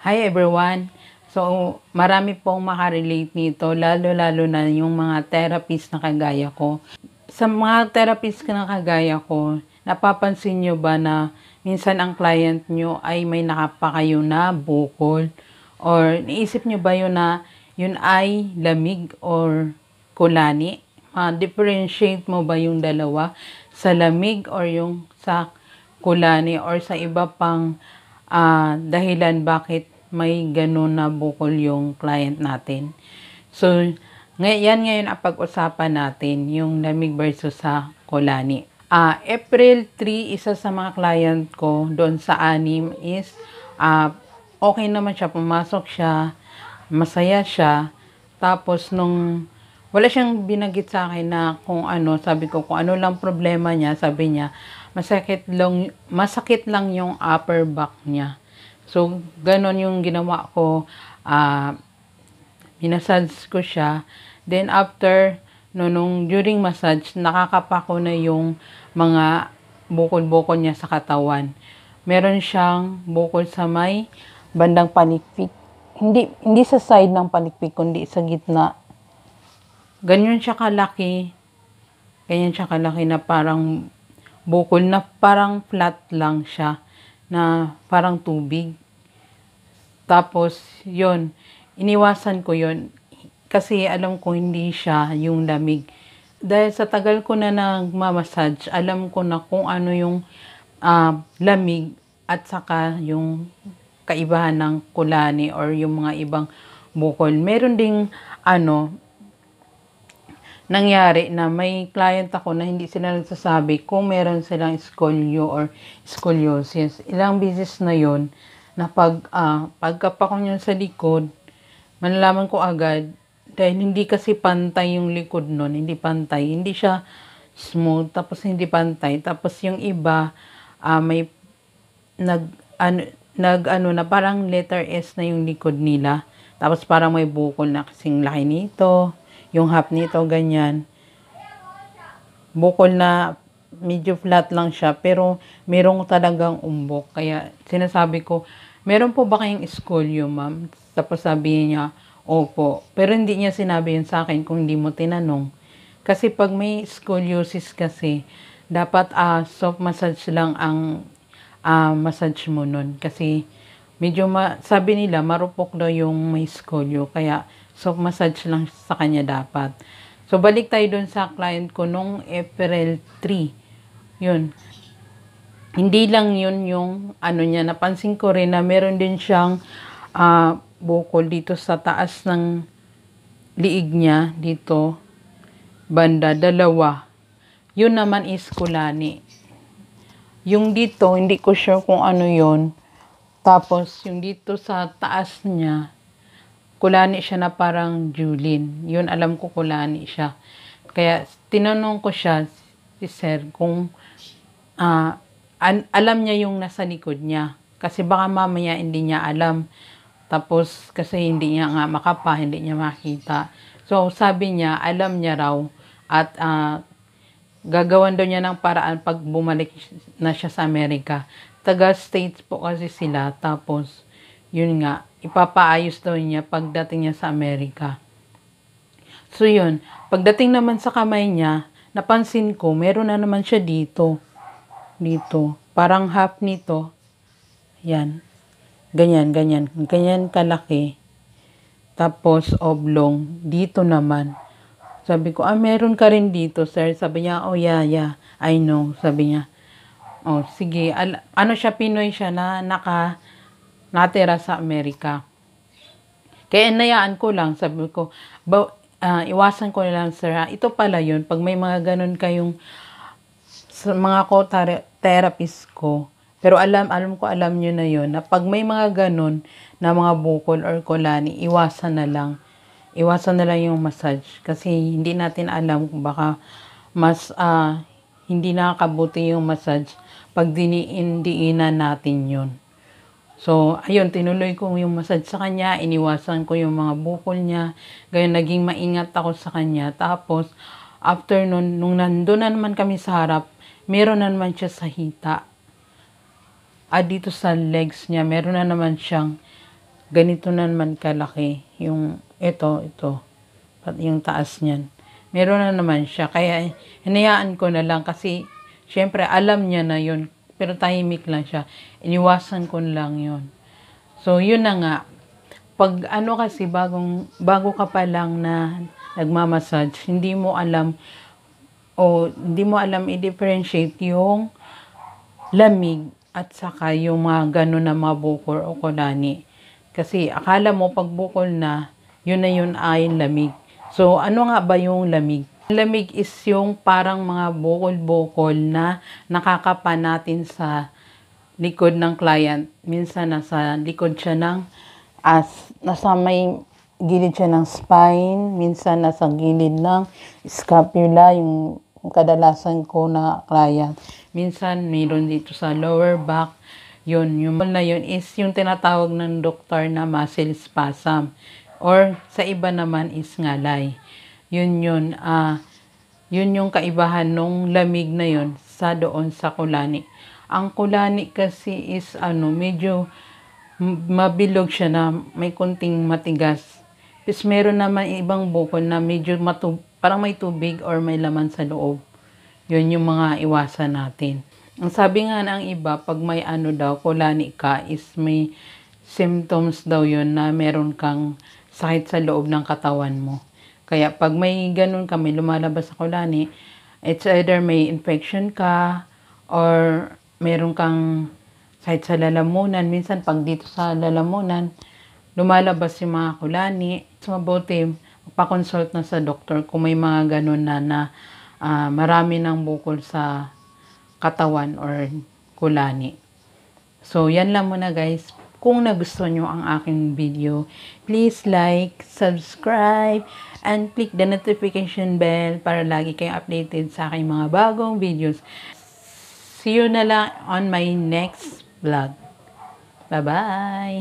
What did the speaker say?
Hi everyone! So, marami pong makarelate nito, lalo-lalo na yung mga therapist na kagaya ko. Sa mga therapist na kagaya ko, napapansin nyo ba na minsan ang client nyo ay may nakapakayo na bukol? Or naisip nyo ba yun na yun ay lamig or kulani? Ma-differentiate mo ba yung dalawa sa lamig or yung sa kulani or sa iba pang uh, dahilan bakit may ganun na bukol yung client natin. So, ngay yan ngayon ang pag-usapan natin, yung lamig versus sa kolani. Uh, ah, April 3, isa sa mga client ko doon sa anim is uh, okay naman siya, pumasok siya, masaya siya. Tapos nung wala siyang binagit sa akin na kung ano, sabi ko kung ano lang problema niya, sabi niya, masakit lang, masakit lang yung upper back niya. So, ganon yung ginawa ko. Uh, ah, minassage ko siya. Then, after, no, nung during massage, nakakapa ko na yung mga bukol-bukol niya sa katawan. Meron siyang bukol sa may bandang panikpik. Hindi, hindi sa side ng panikpik, kundi sa gitna. Ganyan siya kalaki. Ganyan siya kalaki na parang bukol na parang flat lang siya na parang tubig. Tapos, yon iniwasan ko yon kasi alam ko hindi siya yung lamig. Dahil sa tagal ko na nagmamassage, alam ko na kung ano yung uh, lamig at saka yung kaibahan ng kulani or yung mga ibang bukol. Meron ding ano, nangyari na may client ako na hindi sila nagsasabi kung meron silang scolio or scoliosis. Ilang business na yon na pag, uh, ah, pagkapak nyo sa likod, manalaman ko agad dahil hindi kasi pantay yung likod nun, hindi pantay, hindi siya smooth, tapos hindi pantay, tapos yung iba, uh, may nag, ano, nag, ano na, parang letter S na yung likod nila, tapos parang may bukol na kasing laki nito, yung half nito, ganyan. Bukol na medyo flat lang siya, pero merong talagang umbok. Kaya sinasabi ko, meron po ba kayong eskolyo, ma'am? Tapos sabi niya, opo. Pero hindi niya sinabi yun sa akin kung hindi mo tinanong. Kasi pag may scoliosis kasi, dapat uh, soft massage lang ang uh, massage mo nun. Kasi medyo, ma- sabi nila, marupok daw yung may scolio. Kaya So, massage lang sa kanya dapat. So, balik tayo dun sa client ko nung April 3. Yun. Hindi lang yun yung ano niya. Napansin ko rin na meron din siyang uh, bukol dito sa taas ng liig niya. Dito. Banda. Dalawa. Yun naman is kulani. Yung dito, hindi ko sure kung ano yun. Tapos, yung dito sa taas niya, kulani siya na parang Julin. Yun, alam ko kulani siya. Kaya, tinanong ko siya, si Sir, kung uh, an- alam niya yung nasa likod niya. Kasi baka mamaya hindi niya alam. Tapos, kasi hindi niya nga makapa, hindi niya makita. So, sabi niya, alam niya raw. At uh, gagawan daw niya ng paraan pag bumalik na siya sa Amerika. Taga States po kasi sila. Tapos, yun nga, ipapaayos daw niya pagdating niya sa Amerika. So yun, pagdating naman sa kamay niya, napansin ko, meron na naman siya dito. Dito. Parang half nito. Yan. Ganyan, ganyan. Ganyan kalaki. Tapos oblong. Dito naman. Sabi ko, ah, meron ka rin dito, sir. Sabi niya, oh, yeah, yeah. I know. Sabi niya. Oh, sige. Al- ano siya, Pinoy siya na naka natira sa Amerika. Kaya inayaan ko lang, sabi ko, ba, uh, iwasan ko lang, sir, ha? ito pala yun, pag may mga ganun kayong sa mga ko therapist ko, pero alam, alam ko, alam nyo na yon na pag may mga ganun na mga bukol or kulani, iwasan na lang. Iwasan na lang yung massage kasi hindi natin alam kung baka mas uh, hindi nakakabuti yung massage pag diniin-diinan natin yon So, ayun, tinuloy ko yung massage sa kanya, iniwasan ko yung mga bukol niya, ganyan, naging maingat ako sa kanya. Tapos, after nun, nung nandun na naman kami sa harap, meron na naman siya sa hita. At ah, dito sa legs niya, meron na naman siyang ganito na naman kalaki. Yung ito, ito, yung taas niyan. Meron na naman siya. Kaya, hinayaan ko na lang kasi, syempre, alam niya na yun pero tahimik lang siya. Iniwasan ko lang yon So, yun na nga. Pag ano kasi, bagong, bago ka pa lang na nagmamassage, hindi mo alam o hindi mo alam i-differentiate yung lamig at saka yung mga ganun na mga bukol o kulani. Kasi akala mo pag bukol na, yun na yun ay lamig. So, ano nga ba yung lamig? Lamig is yung parang mga bukol-bukol na nakakapa natin sa likod ng client. Minsan nasa likod siya ng as nasa may gilid siya ng spine, minsan nasa gilid ng scapula, yung kadalasan ko na client. Minsan mayroon dito sa lower back, yun, yung na yun is yung tinatawag ng doktor na muscle spasm or sa iba naman is ngalay. Yun yun, ah, yun yung kaibahan nung lamig na yun sa doon sa Kulani. Ang Kulani kasi is ano, medyo mabilog siya na may kunting matigas. Tapos meron naman ibang bukol na medyo matub parang may tubig or may laman sa loob. Yun yung mga iwasan natin. Ang sabi nga ng iba, pag may ano daw, kulani ka, is may symptoms daw yun na meron kang sakit sa loob ng katawan mo. Kaya pag may ganun kami, lumalabas sa kulani, it's either may infection ka or meron kang kahit sa lalamunan, minsan pag dito sa lalamunan, lumalabas yung mga kulani. So, mabuti, magpa-consult na sa doktor kung may mga ganun na na uh, marami ng bukol sa katawan or kulani. So, yan lang muna guys. Kung nagustuhan nyo ang aking video, please like, subscribe, and click the notification bell para lagi kayong updated sa aking mga bagong videos. See you na lang on my next vlog. Bye-bye!